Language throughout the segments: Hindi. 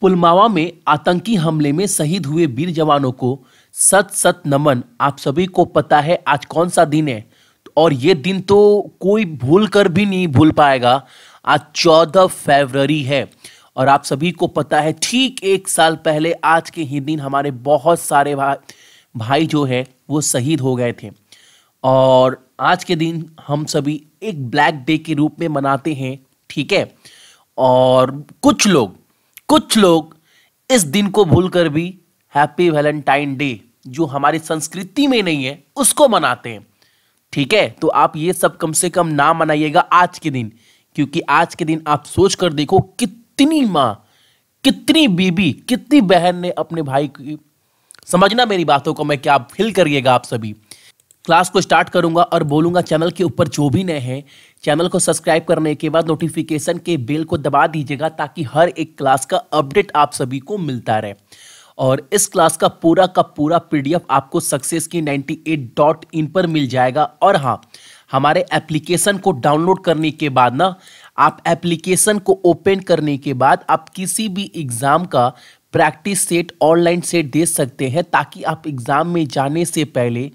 पुलवामा में आतंकी हमले में शहीद हुए वीर जवानों को सत सत नमन आप सभी को पता है आज कौन सा दिन है और ये दिन तो कोई भूल कर भी नहीं भूल पाएगा आज चौदह फरवरी है और आप सभी को पता है ठीक एक साल पहले आज के ही दिन हमारे बहुत सारे भा, भाई जो है वो शहीद हो गए थे और आज के दिन हम सभी एक ब्लैक डे के रूप में मनाते हैं ठीक है और कुछ लोग कुछ लोग इस दिन को भूलकर भी हैप्पी वैलेंटाइन डे जो हमारी संस्कृति में नहीं है उसको मनाते हैं ठीक है तो आप ये सब कम से कम ना मनाइएगा आज के दिन क्योंकि आज के दिन आप सोच कर देखो कितनी माँ कितनी बीबी कितनी बहन ने अपने भाई की समझना मेरी बातों को मैं क्या फील करिएगा आप सभी क्लास को स्टार्ट करूंगा और बोलूंगा चैनल के ऊपर जो भी नए हैं चैनल को सब्सक्राइब करने के बाद नोटिफिकेशन के बेल को दबा दीजिएगा ताकि हर एक क्लास का अपडेट आप सभी को मिलता रहे और इस क्लास का पूरा का पूरा पीडीएफ आपको सक्सेस की नाइन्टी एट डॉट इन पर मिल जाएगा और हाँ हमारे एप्लीकेशन को डाउनलोड करने के बाद ना आप एप्लीकेशन को ओपन करने के बाद आप किसी भी एग्ज़ाम का प्रैक्टिस सेट ऑनलाइन सेट दे सकते हैं ताकि आप एग्ज़ाम में जाने से पहले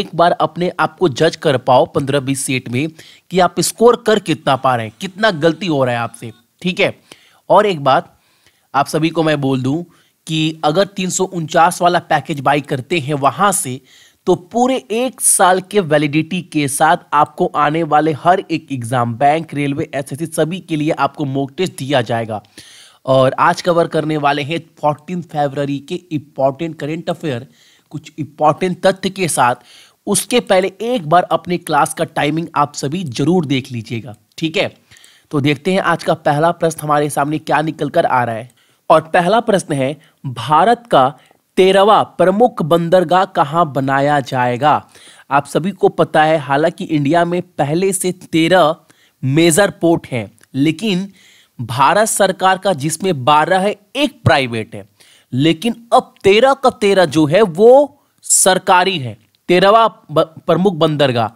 एक बार अपने आप को जज कर पाओ पंद्रह बीस सेट में कि आप स्कोर कर कितना पा रहे हैं कितना गलती हो रहा है आपसे ठीक है और एक बात आप सभी को मैं बोल दूं कि अगर तीन वाला पैकेज बाई करते हैं वहां से तो पूरे एक साल के वैलिडिटी के साथ आपको आने वाले हर एक एग्ज़ाम बैंक रेलवे एस सभी के लिए आपको मोक टेस्ट दिया जाएगा और आज कवर करने वाले हैं फोर्टीन फरवरी के इम्पॉर्टेंट करेंट अफेयर कुछ इम्पॉर्टेंट तथ्य के साथ उसके पहले एक बार अपने क्लास का टाइमिंग आप सभी जरूर देख लीजिएगा ठीक है तो देखते हैं आज का पहला प्रश्न हमारे सामने क्या निकल कर आ रहा है और पहला प्रश्न है भारत का तेरहवा प्रमुख बंदरगाह कहाँ बनाया जाएगा आप सभी को पता है हालांकि इंडिया में पहले से तेरह मेजर पोर्ट हैं लेकिन भारत सरकार का जिसमें बारह है एक प्राइवेट है लेकिन अब तेरह का तेरह जो है वो सरकारी है तेरहवा प्रमुख बंदरगाह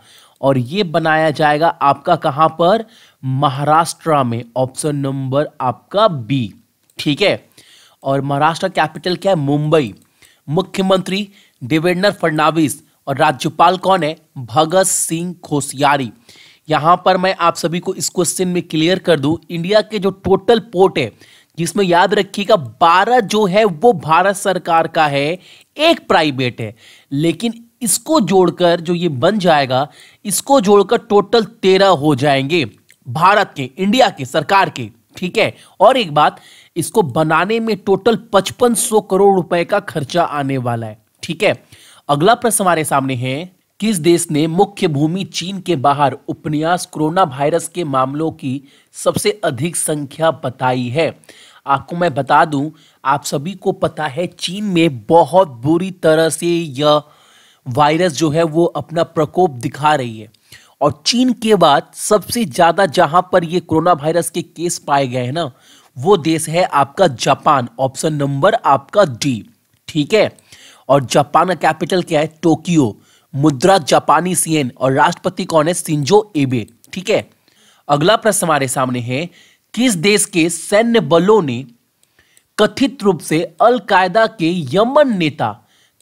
और ये बनाया जाएगा आपका कहां पर महाराष्ट्र में ऑप्शन नंबर आपका बी ठीक है और महाराष्ट्र कैपिटल क्या है मुंबई मुख्यमंत्री देवेंद्र फडणवीस और राज्यपाल कौन है भगत सिंह कोश्यारी यहां पर मैं आप सभी को इस क्वेश्चन में क्लियर कर दूँ इंडिया के जो टोटल पोर्ट है जिसमें याद रखिएगा बारह जो है वो भारत सरकार का है एक प्राइवेट है लेकिन इसको जोड़कर जो ये बन जाएगा इसको जोड़कर टोटल तेरह हो जाएंगे भारत के इंडिया के सरकार के ठीक है और एक बात इसको बनाने में टोटल पचपन सौ करोड़ रुपए का खर्चा आने वाला है ठीक है अगला प्रश्न हमारे सामने है किस देश ने मुख्य भूमि चीन के बाहर उपन्यास कोरोना वायरस के मामलों की सबसे अधिक संख्या बताई है आपको मैं बता दूं आप सभी को पता है चीन में बहुत बुरी तरह से यह वायरस जो है वो अपना प्रकोप दिखा रही है और चीन के बाद सबसे ज़्यादा जहां पर ये कोरोना वायरस के केस पाए गए हैं ना वो देश है आपका जापान ऑप्शन नंबर आपका डी ठीक है और जापान का कैपिटल क्या है टोक्यो मुद्रा जापानी सीएन और राष्ट्रपति कौन है सिंजो एबे ठीक है अगला प्रश्न हमारे सामने है किस देश के सैन्य बलों ने कथित रूप से अलकायदा के यमन नेता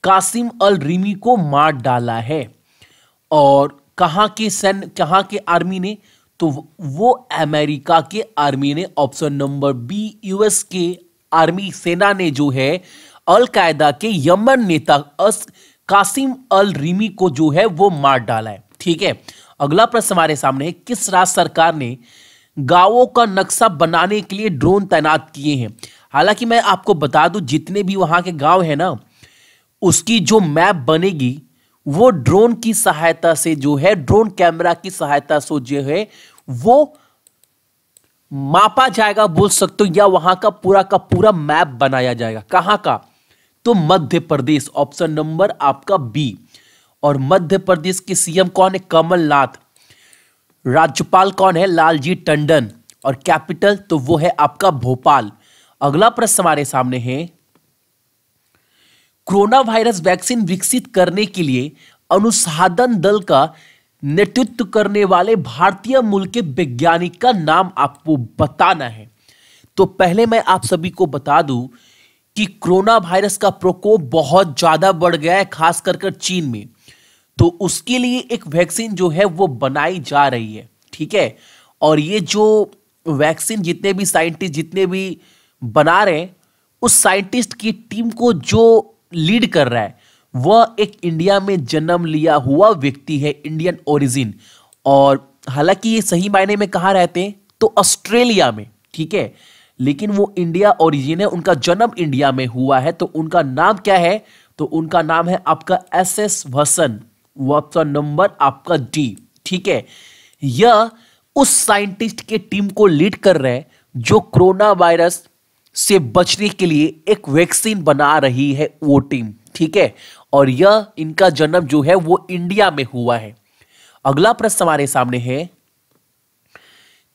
कासिम अल रिमी को मार डाला है और कहाँ के सैन्य कहाँ के आर्मी ने तो वो अमेरिका के आर्मी ने ऑप्शन नंबर बी यूएस के आर्मी सेना ने जो है अलकायदा के यमन नेता कासिम अल रीमी को जो है वो मार डाला है ठीक है अगला प्रश्न हमारे सामने किस राज्य सरकार ने गांवों का नक्शा बनाने के लिए ड्रोन तैनात किए हैं हालांकि मैं आपको बता दूं जितने भी वहां के गांव है ना उसकी जो मैप बनेगी वो ड्रोन की सहायता से जो है ड्रोन कैमरा की सहायता से जो है वो मापा जाएगा बोल सकते हो या वहां का पूरा का पूरा मैप बनाया जाएगा कहाँ का तो मध्य प्रदेश ऑप्शन नंबर आपका बी और मध्य प्रदेश के सीएम कौन है कमलनाथ राज्यपाल कौन है लालजी टंडन और कैपिटल तो वो है आपका भोपाल अगला प्रश्न हमारे सामने है कोरोना वायरस वैक्सीन विकसित करने के लिए अनुसाधन दल का नेतृत्व करने वाले भारतीय मूल के वैज्ञानिक का नाम आपको बताना है तो पहले मैं आप सभी को बता दूं कि कोरोना वायरस का प्रकोप बहुत ज़्यादा बढ़ गया है खास कर चीन में तो उसके लिए एक वैक्सीन जो है वो बनाई जा रही है ठीक है और ये जो वैक्सीन जितने भी साइंटिस्ट जितने भी बना रहे हैं उस साइंटिस्ट की टीम को जो लीड कर रहा है वह एक इंडिया में जन्म लिया हुआ व्यक्ति है इंडियन ओरिजिन और हालांकि ये सही मायने में कहाँ रहते हैं तो ऑस्ट्रेलिया में ठीक है लेकिन वो इंडिया ओरिजिन है उनका जन्म इंडिया में हुआ है तो उनका नाम क्या है तो उनका नाम है आपका S S Vasan option number आपका डी ठीक है यह उस साइंटिस्ट के टीम को लीड कर रहे हैं जो कोरोना वायरस से बचने के लिए एक वैक्सीन बना रही है वो टीम ठीक है और यह इनका जन्म जो है वो इंडिया में हुआ है अगला प्रश्न हमारे सामने है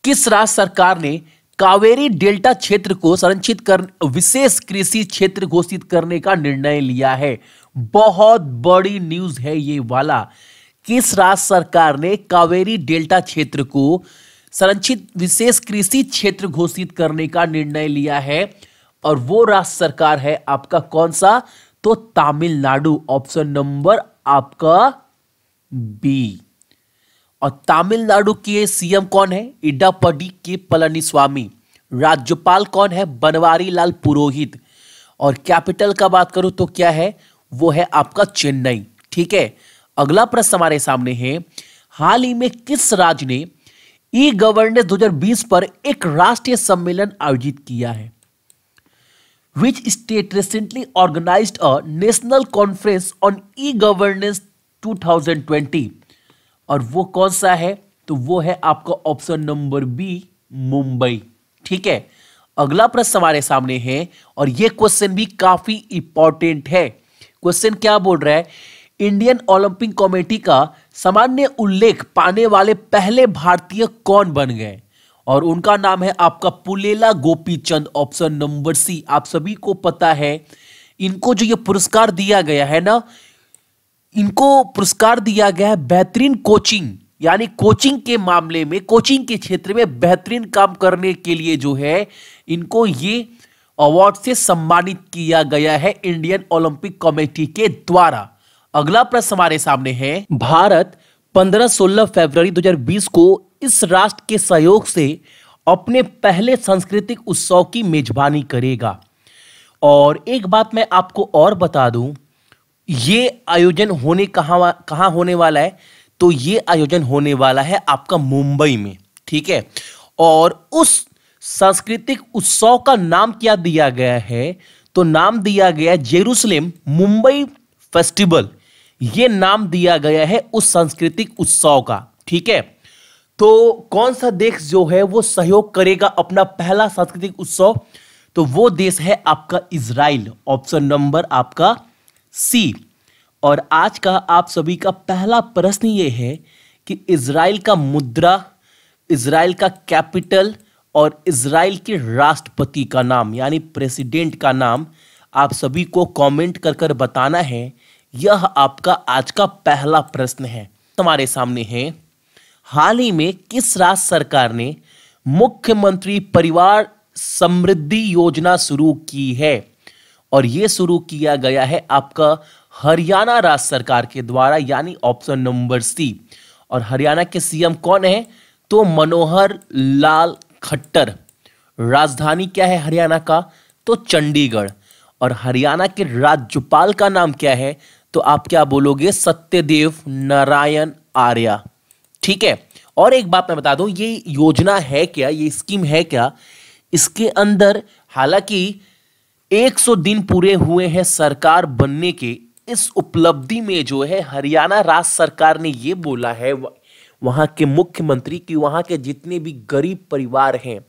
किस राज्य सरकार ने कावेरी डेल्टा क्षेत्र को संरक्षित कर विशेष कृषि क्षेत्र घोषित करने का निर्णय लिया है बहुत बड़ी न्यूज है ये वाला किस राज्य सरकार ने कावेरी डेल्टा क्षेत्र को संरक्षित विशेष कृषि क्षेत्र घोषित करने का निर्णय लिया है और वो राज्य सरकार है आपका कौन सा तो तमिलनाडु ऑप्शन नंबर आपका बी और तमिलनाडु के सीएम कौन है इडापडी के पलनीस्वामी राज्यपाल कौन है बनवारी लाल पुरोहित और कैपिटल का बात करूं तो क्या है वो है आपका चेन्नई ठीक है अगला प्रश्न हमारे सामने है हाल ही में किस राज्य ने ई गवर्नेंस 2020 पर एक राष्ट्रीय सम्मेलन आयोजित किया है which state recently organise a national conference on e governance 2020 और वो कौन सा है तो वो है आपका ऑप्शन नंबर बी मुंबई ठीक है अगला प्रश्न हमारे सामने है और ये क्वेश्चन भी काफी इंपॉर्टेंट है क्वेश्चन क्या बोल रहा है इंडियन ओलंपिक कमेटी का सामान्य उल्लेख पाने वाले पहले भारतीय कौन बन गए और उनका नाम है आपका Pullela Gopi Chand option number C आप सभी को पता है इनको जो ये पुरस्कार दिया गया है ना इनको पुरस्कार दिया गया है बेहतरीन कोचिंग यानी कोचिंग के मामले में कोचिंग के क्षेत्र में बेहतरीन काम करने के लिए जो है इनको ये अवार्ड से सम्मानित किया गया है इंडियन ओलंपिक कमेटी के द्वारा अगला प्रश्न हमारे सामने है भारत 15-16 फरवरी 2020 को इस राष्ट्र के सहयोग से अपने पहले सांस्कृतिक उत्सव की मेजबानी करेगा और एक बात मैं आपको और बता दूं ये आयोजन होने कहाँ कहाँ होने वाला है तो ये आयोजन होने वाला है आपका मुंबई में ठीक है और उस सांस्कृतिक उत्सव का नाम क्या दिया गया है तो नाम दिया गया है जेरूसलेम मुंबई फेस्टिवल ये नाम दिया गया है उस सांस्कृतिक उत्सव का ठीक है तो कौन सा देश जो है वो सहयोग करेगा अपना पहला सांस्कृतिक उत्सव तो वो देश है आपका इसराइल ऑप्शन नंबर आपका सी और आज का आप सभी का पहला प्रश्न ये है कि इसराइल का मुद्रा इसराइल का कैपिटल और इसराइल के राष्ट्रपति का नाम यानी प्रेसिडेंट का नाम आप सभी को कमेंट कर कर बताना है यह आपका आज का पहला प्रश्न है तुम्हारे सामने है हाल ही में किस राज्य सरकार ने मुख्यमंत्री परिवार समृद्धि योजना शुरू की है और ये शुरू किया गया है आपका हरियाणा राज्य सरकार के द्वारा यानी ऑप्शन नंबर सी और हरियाणा के सीएम कौन है तो मनोहर लाल खट्टर राजधानी क्या है हरियाणा का तो चंडीगढ़ और हरियाणा के राज्यपाल का नाम क्या है तो आप क्या बोलोगे सत्यदेव नारायण आर्या ठीक है और एक बात मैं बता दूं ये योजना है क्या ये स्कीम है क्या इसके अंदर हालांकि 100 दिन पूरे हुए हैं सरकार बनने के इस उपलब्धि में जो है हरियाणा राज्य सरकार ने ये बोला है वहाँ के मुख्यमंत्री कि वहाँ के जितने भी गरीब परिवार हैं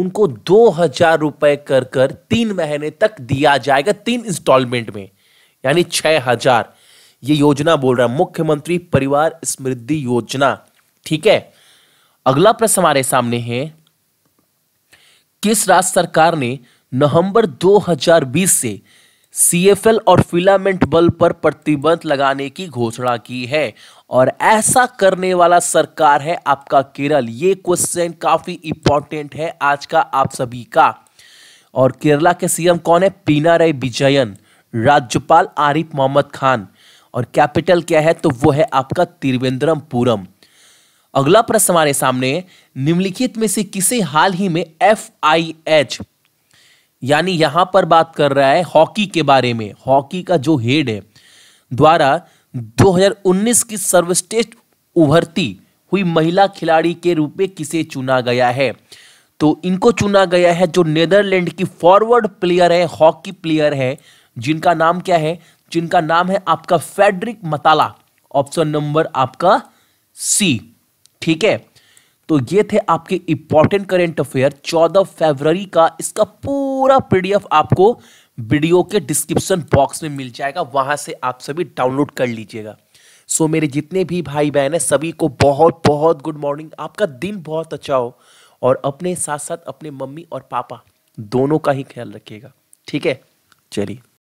उनको दो हजार रुपये कर कर तीन महीने तक दिया जाएगा तीन इंस्टॉलमेंट में यानी छः हजार ये योजना बोल रहा है मुख्यमंत्री परिवार समृद्धि योजना ठीक है अगला प्रश्न हमारे सामने है किस राज्य सरकार ने नवंबर 2020 से सीएफएल और फिलामेंट बल्ब पर प्रतिबंध लगाने की घोषणा की है और ऐसा करने वाला सरकार है आपका केरल ये क्वेश्चन काफी इंपॉर्टेंट है आज का आप सभी का और केरला के सीएम कौन है पीना राय विजयन राज्यपाल आरिफ मोहम्मद खान और कैपिटल क्या है तो वो है आपका त्रिवेंद्रमपुरम अगला प्रश्न हमारे सामने निम्नलिखित में से किसे हाल ही में एफ आई एच यानी यहां पर बात कर रहा है हॉकी के बारे में हॉकी का जो हेड है द्वारा 2019 की सर्वश्रेष्ठ उभरती हुई महिला खिलाड़ी के रूप में किसे चुना गया है तो इनको चुना गया है जो नेदरलैंड की फॉरवर्ड प्लेयर है हॉकी प्लेयर है जिनका नाम क्या है जिनका नाम है आपका फेडरिक मताला ऑप्शन नंबर आपका सी ठीक है तो ये थे आपके इंपॉर्टेंट करेंट अफेयर 14 फरवरी का इसका पूरा पीडीएफ आपको वीडियो के डिस्क्रिप्शन बॉक्स में मिल जाएगा वहां से आप सभी डाउनलोड कर लीजिएगा सो मेरे जितने भी भाई बहन हैं सभी को बहुत बहुत गुड मॉर्निंग आपका दिन बहुत अच्छा हो और अपने साथ साथ अपने मम्मी और पापा दोनों का ही ख्याल रखिएगा ठीक है चलिए